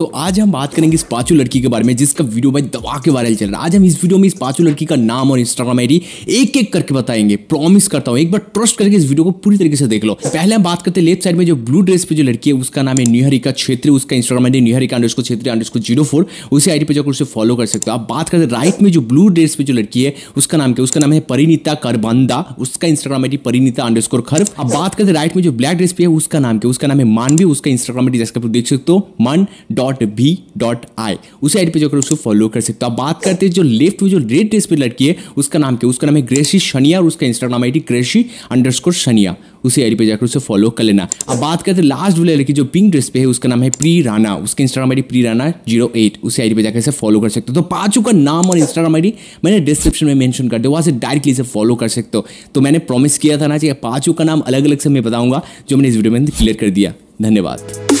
तो आज हम बात करेंगे इस पांचों लड़की के बारे में जिसका वीडियो भाई दबा के वायरल चल रहा है आज हम इस वीडियो में इस पांचों लड़की का नाम और इंस्टाग्राम आई एक एक करके बताएंगे प्रॉमिस करता हूँ एक बार ट्रस्ट करके इस वीडियो को पूरी तरीके से देख लो पहले हम बात करते हैं लेफ्ट साइड में जो ब्लू ड्रेस पे जो लड़की है उसका नाम है निहरिका क्षेत्र उसका Instagram ID Niharika under Kshetra under zero four उसी आईडी पे जाकर उसे फॉलो कर सकते हो आप बात करते राइट में जो ब्लू ड्रेस पे जो लड़की है उसका नाम क्या उसका नाम है परिणीता करबंदा उसका Instagram D Parineeta underscore खर्फ अब बात करते राइट में जो ब्लैक ड्रेस पे है उसका नाम क्या उसका नाम है मानवी उसका इंस्टाग्राम आईडी जैसे देख सकते हो मन डॉट भी डॉट आई उस आईडी पे जाकर उसको फॉलो कर सकते हो अब बात करते हैं जो लेफ्ट में जो रेड ड्रेस पे लड़की है उसका नाम क्या उसका नाम है ग्रेसी शनिया और उसका Instagram I D Gracie underscore Shania उसी आईडी पे जाकर उसे फॉलो कर लेना अब बात करते हैं लास्ट वाले लड़की जो पिंक ड्रेस पे है उसका नाम है प्री राना उसके Instagram I D Prerana zero eight उसी आईडी पे जाकर इसे फॉलो कर सकते हो तो पांचों का नाम और इंस्टाग्राम आई डी मैंने डिस्क्रिप्शन में मैंशन कर दिया वहाँ से डायरेक्टली इसे फॉलो कर सकते हो तो मैंने प्रॉमिस किया था ना चाहिए पांचों का नाम अलग अलग से मैं बताऊंगा जो मैंने इस वीडियो में क्लियर कर दिया धन्यवाद